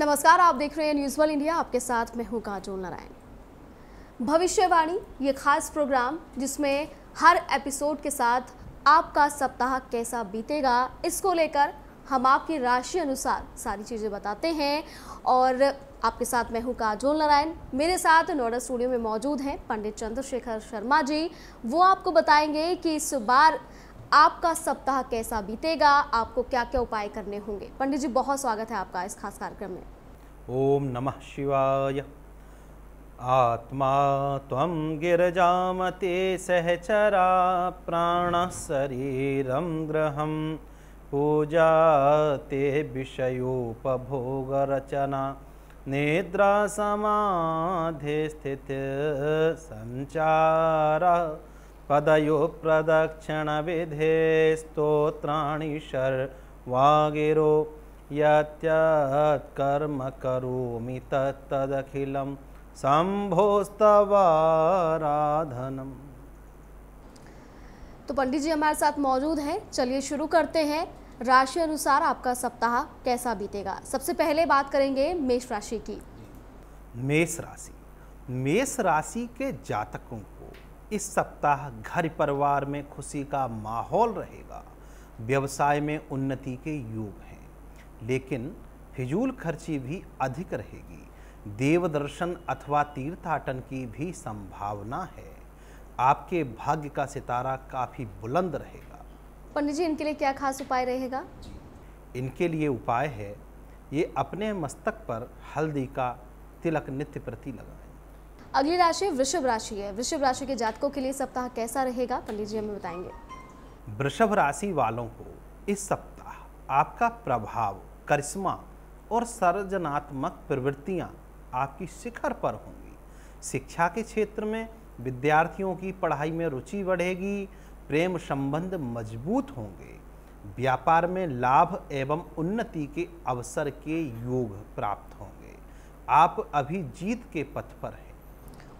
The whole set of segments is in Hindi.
नमस्कार आप देख रहे हैं न्यूज वन इंडिया आपके साथ मैं हूं काजोल नारायण भविष्यवाणी ये खास प्रोग्राम जिसमें हर एपिसोड के साथ आपका सप्ताह कैसा बीतेगा इसको लेकर हम आपकी राशि अनुसार सारी चीज़ें बताते हैं और आपके साथ मैं हूँ काजोल नारायण मेरे साथ नोडा स्टूडियो में मौजूद हैं पंडित चंद्रशेखर शर्मा जी वो आपको बताएंगे कि इस बार आपका सप्ताह कैसा बीतेगा आपको क्या क्या उपाय करने होंगे पंडित जी बहुत स्वागत है आपका इस खास कार्यक्रम में ओम नमः शिवाय आत्मा त्वं गिरजामते सहचरा प्राण शरीर गृहं पूजा ते विषयोपभोग रचना निद्रा समाधि स्थित संचार पदयो विधे स्तोत्राणि शर्वागिरो यत्यात्कर्म करोमि तत्तदखिलं शम्भोस्तवाराधनम् तो पंडित जी हमारे साथ मौजूद हैं चलिए शुरू करते हैं राशि अनुसार आपका सप्ताह कैसा बीतेगा सबसे पहले बात करेंगे मेष राशि की मेष राशि मेष राशि के जातकों को इस सप्ताह घर परिवार में खुशी का माहौल रहेगा व्यवसाय में उन्नति के योग हैं लेकिन फिजूल खर्ची भी अधिक रहेगी देव दर्शन अथवा तीर्थाटन की भी संभावना है आपके भाग्य का सितारा काफ़ी बुलंद रहेगा पंडित जी इनके लिए क्या खास उपाय रहेगा इनके लिए उपाय है ये अपने मस्तक पर हल्दी का तिलक नित्य प्रति लगा अगली राशि वृषभ राशि है वृषभ राशि के जातकों के लिए सप्ताह कैसा रहेगा पंडित जी हमें बताएंगे वृषभ राशि वालों को इस सप्ताह आपका प्रभाव करिश्मा और सर्जनात्मक प्रवृत्तियां आपकी शिखर पर होंगी शिक्षा के क्षेत्र में विद्यार्थियों की पढ़ाई में रुचि बढ़ेगी प्रेम संबंध मजबूत होंगे व्यापार में लाभ एवं उन्नति के अवसर के योग प्राप्त होंगे आप अभी जीत के पथ पर हैं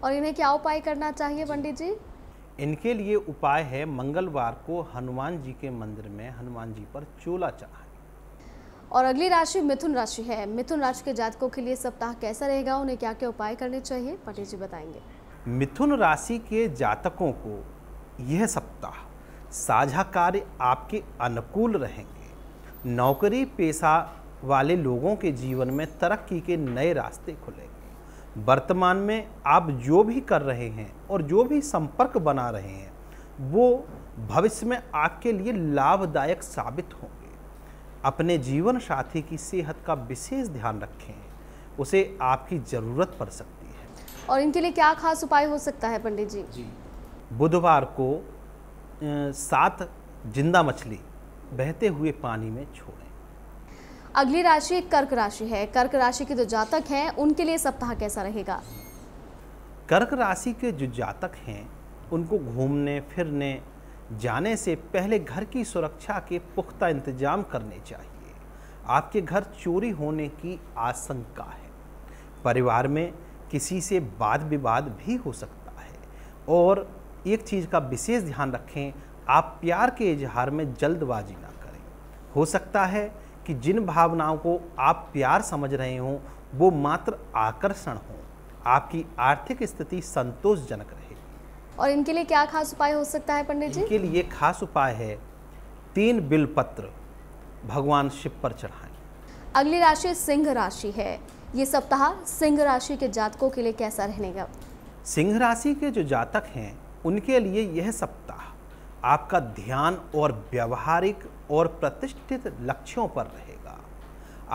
और इन्हें क्या उपाय करना चाहिए पंडित जी इनके लिए उपाय है मंगलवार को हनुमान जी के मंदिर में हनुमान जी पर चोला चढ़ा और अगली राशि मिथुन राशि है मिथुन राशि के जातकों के लिए सप्ताह कैसा रहेगा उन्हें क्या क्या उपाय करने चाहिए पंडित जी बताएंगे मिथुन राशि के जातकों को यह सप्ताह साझा कार्य आपके अनुकूल रहेंगे नौकरी पेशा वाले लोगों के जीवन में तरक्की के नए रास्ते खुलेंगे वर्तमान में आप जो भी कर रहे हैं और जो भी संपर्क बना रहे हैं वो भविष्य में आपके लिए लाभदायक साबित होंगे अपने जीवन साथी की सेहत का विशेष ध्यान रखें उसे आपकी ज़रूरत पड़ सकती है और इनके लिए क्या खास उपाय हो सकता है पंडित जी जी बुधवार को सात जिंदा मछली बहते हुए पानी में छोड़ अगली राशि कर्क राशि है कर्क राशि के जो जातक हैं उनके लिए सप्ताह कैसा रहेगा कर्क राशि के जो जातक हैं उनको घूमने फिरने जाने से पहले घर की सुरक्षा के पुख्ता इंतजाम करने चाहिए आपके घर चोरी होने की आशंका है परिवार में किसी से वाद विवाद भी हो सकता है और एक चीज़ का विशेष ध्यान रखें आप प्यार के इजहार में जल्दबाजी ना करें हो सकता है कि जिन भावनाओं को आप प्यार समझ रहे हों वो मात्र आकर्षण हो आपकी आर्थिक स्थिति संतोषजनक रहे और इनके लिए क्या खास उपाय हो सकता है पंडित जी इनके लिए खास उपाय है तीन बिलपत्र भगवान शिव पर चढ़ाएं अगली राशि सिंह राशि है ये सप्ताह सिंह राशि के जातकों के लिए कैसा रहने का सिंह राशि के जो जातक हैं उनके लिए यह सप्ताह आपका ध्यान और व्यवहारिक और प्रतिष्ठित लक्ष्यों पर रहेगा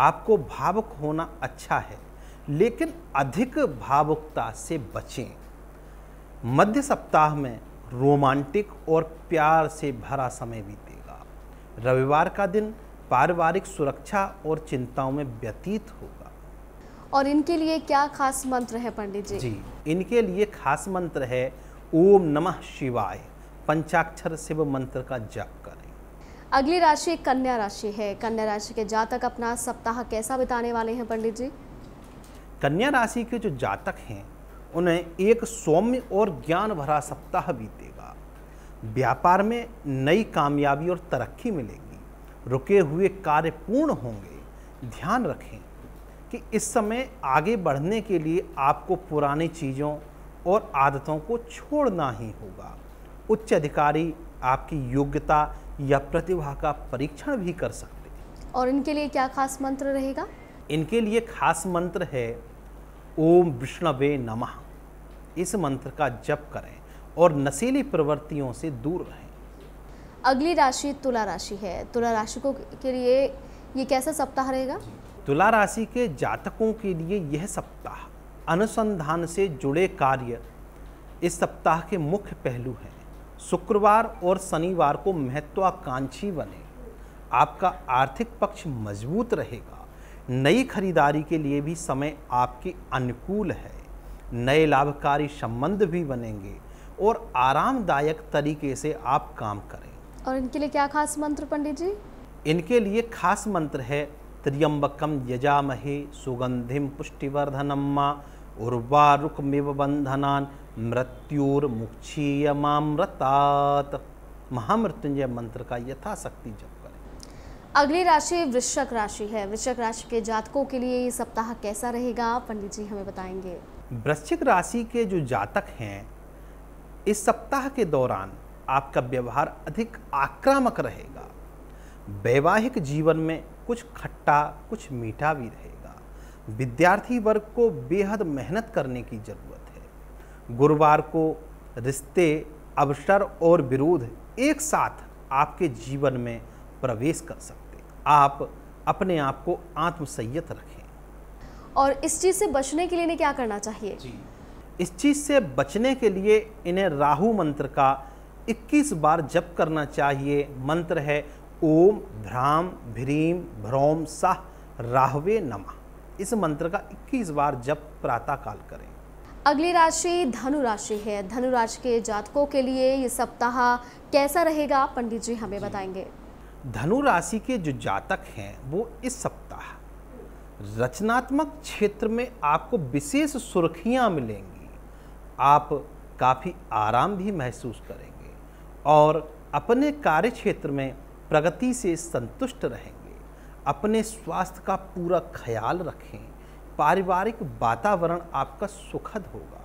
आपको भावुक होना अच्छा है लेकिन अधिक भावुकता से बचें मध्य सप्ताह में रोमांटिक और प्यार से भरा समय बीतेगा रविवार का दिन पारिवारिक सुरक्षा और चिंताओं में व्यतीत होगा और इनके लिए क्या खास मंत्र है पंडित जी जी इनके लिए खास मंत्र है ओम नमः शिवाय पंचाक्षर शिव मंत्र का जाप करें अगली राशि कन्या राशि है कन्या राशि के जातक अपना सप्ताह कैसा बिताने वाले हैं पंडित जी कन्या राशि के जो जातक हैं उन्हें एक सौम्य और ज्ञान भरा सप्ताह बीतेगा व्यापार में नई कामयाबी और तरक्की मिलेगी रुके हुए कार्य पूर्ण होंगे ध्यान रखें कि इस समय आगे बढ़ने के लिए आपको पुरानी चीज़ों और आदतों को छोड़ना ही होगा उच्च अधिकारी आपकी योग्यता या प्रतिभा का परीक्षण भी कर सकते हैं और इनके लिए क्या खास मंत्र रहेगा इनके लिए खास मंत्र है ओम विष्णवे नमः इस मंत्र का जप करें और नशीली प्रवृत्तियों से दूर रहें अगली राशि तुला राशि है तुला राशि को के लिए ये कैसा सप्ताह रहेगा तुला राशि के जातकों के लिए यह सप्ताह अनुसंधान से जुड़े कार्य इस सप्ताह के मुख्य पहलू हैं शुक्रवार और शनिवार को महत्वाकांक्षी बने आपका आर्थिक पक्ष मजबूत रहेगा नई खरीदारी के लिए भी समय आपके अनुकूल है नए लाभकारी संबंध भी बनेंगे और आरामदायक तरीके से आप काम करें और इनके लिए क्या खास मंत्र पंडित जी इनके लिए खास मंत्र है त्रियम्बकम यजामहे सुगंधिम पुष्टिवर्धनम्मा उर्वारुकमिव बंधनान मृत्युर्मुक्षीयमामृतात् महामृत्युंजय मंत्र का यथाशक्ति जप करें अगली राशि वृश्चक राशि है वृश्चक राशि के जातकों के लिए ये सप्ताह कैसा रहेगा पंडित जी हमें बताएंगे वृश्चिक राशि के जो जातक हैं इस सप्ताह के दौरान आपका व्यवहार अधिक आक्रामक रहेगा वैवाहिक जीवन में कुछ खट्टा कुछ मीठा भी रहेगा विद्यार्थी वर्ग को बेहद मेहनत करने की जरूरत गुरुवार को रिश्ते अवसर और विरोध एक साथ आपके जीवन में प्रवेश कर सकते आप अपने आप को आत्मसंयत रखें और इस चीज़ से बचने के लिए इन्हें क्या करना चाहिए जी इस चीज़ से बचने के लिए इन्हें राहु मंत्र का 21 बार जप करना चाहिए मंत्र है ओम भ्राम भ्रीम भ्रोम साह राहवे नमा इस मंत्र का 21 बार जप प्रातः काल करें अगली राशि धनु राशि है धनु राशि के जातकों के लिए ये सप्ताह कैसा रहेगा पंडित जी हमें बताएंगे धनु राशि के जो जातक हैं वो इस सप्ताह रचनात्मक क्षेत्र में आपको विशेष सुर्खियां मिलेंगी आप काफ़ी आराम भी महसूस करेंगे और अपने कार्य क्षेत्र में प्रगति से संतुष्ट रहेंगे अपने स्वास्थ्य का पूरा ख्याल रखें पारिवारिक वातावरण आपका सुखद होगा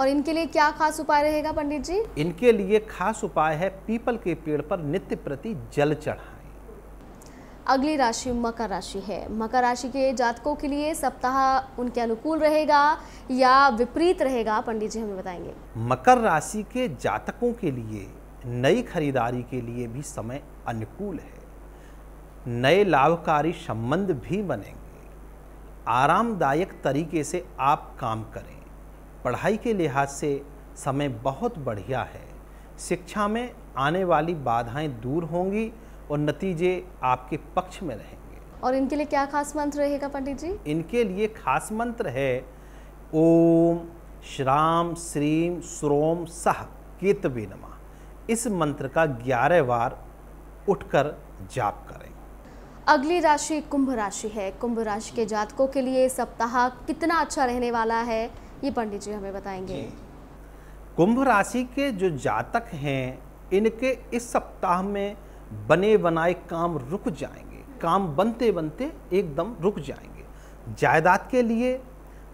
और इनके लिए क्या खास उपाय रहेगा पंडित जी इनके लिए खास उपाय है पीपल के पेड़ पर नित्य प्रति जल चढ़ाएं अगली राशि मकर राशि है मकर राशि के जातकों के लिए सप्ताह उनके अनुकूल रहेगा या विपरीत रहेगा पंडित जी हमें बताएंगे मकर राशि के जातकों के लिए नई खरीदारी के लिए भी समय अनुकूल है नए लाभकारी संबंध भी बनेंगे आरामदायक तरीके से आप काम करें पढ़ाई के लिहाज से समय बहुत बढ़िया है शिक्षा में आने वाली बाधाएं दूर होंगी और नतीजे आपके पक्ष में रहेंगे और इनके लिए क्या खास मंत्र रहेगा पंडित जी इनके लिए खास मंत्र है ओम श्राम श्रीम श्रोम सह केतवे नमा इस मंत्र का ग्यारह बार उठकर जाप करें अगली राशि कुंभ राशि है कुंभ राशि के जातकों के लिए सप्ताह कितना अच्छा रहने वाला है ये पंडित जी हमें बताएंगे कुंभ राशि के जो जातक हैं इनके इस सप्ताह में बने बनाए काम रुक जाएंगे काम बनते बनते एकदम रुक जाएंगे जायदाद के लिए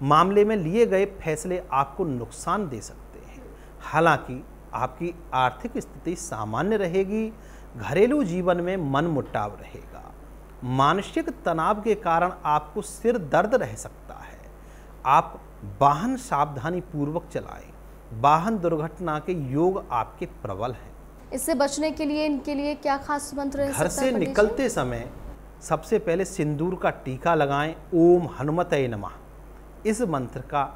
मामले में लिए गए फैसले आपको नुकसान दे सकते हैं हालांकि आपकी आर्थिक स्थिति सामान्य रहेगी घरेलू जीवन में मन मुटाव रहेगा मानसिक तनाव के कारण आपको सिर दर्द रह सकता है आप वाहन सावधानी पूर्वक चलाएं वाहन दुर्घटना के योग आपके प्रबल हैं इससे बचने के लिए इनके लिए क्या खास मंत्र है घर से निकलते समय सबसे पहले सिंदूर का टीका लगाएं ओम हनुमत नमः इस मंत्र का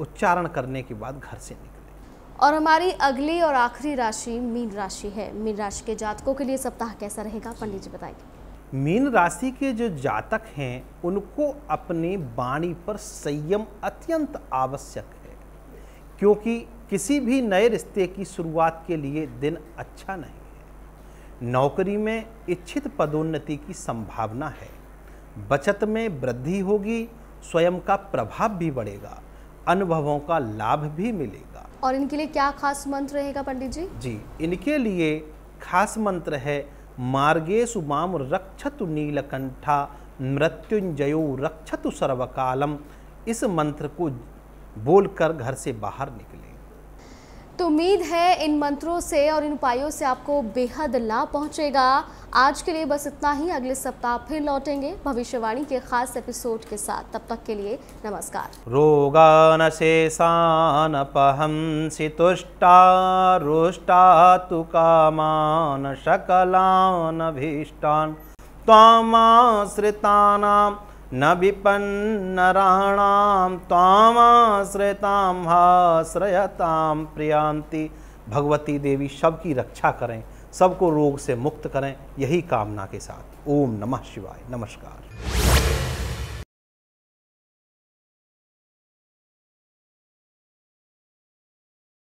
उच्चारण करने के बाद घर से निकलें और हमारी अगली और आखिरी राशि मीन राशि है मीन राशि के जातकों के लिए सप्ताह कैसा रहेगा पंडित जी बताएंगे मीन राशि के जो जातक हैं उनको अपने वाणी पर संयम अत्यंत आवश्यक है क्योंकि किसी भी नए रिश्ते की शुरुआत के लिए दिन अच्छा नहीं है नौकरी में इच्छित पदोन्नति की संभावना है बचत में वृद्धि होगी स्वयं का प्रभाव भी बढ़ेगा अनुभवों का लाभ भी मिलेगा और इनके लिए क्या खास मंत्र रहेगा पंडित जी जी इनके लिए खास मंत्र है मार्गेशु माम रक्षतु नीलकंठा मृत्युंजयो रक्षतु सर्वकालम इस मंत्र को बोलकर घर से बाहर निकले तो उम्मीद है इन मंत्रों से और इन उपायों से आपको बेहद लाभ पहुंचेगा आज के लिए बस इतना ही अगले सप्ताह फिर लौटेंगे भविष्यवाणी के खास एपिसोड के साथ तब तक के लिए नमस्कार रोगान शेषान अपहंसि तुष्टा रुष्टा तु कामान शकलान भीष्टान त्वामाश्रितानां न राणाम त्वामाश्रितां हाश्रयताम प्रियांति भगवती देवी शब की रक्षा करें सबको रोग से मुक्त करें यही कामना के साथ ओम नमः शिवाय नमस्कार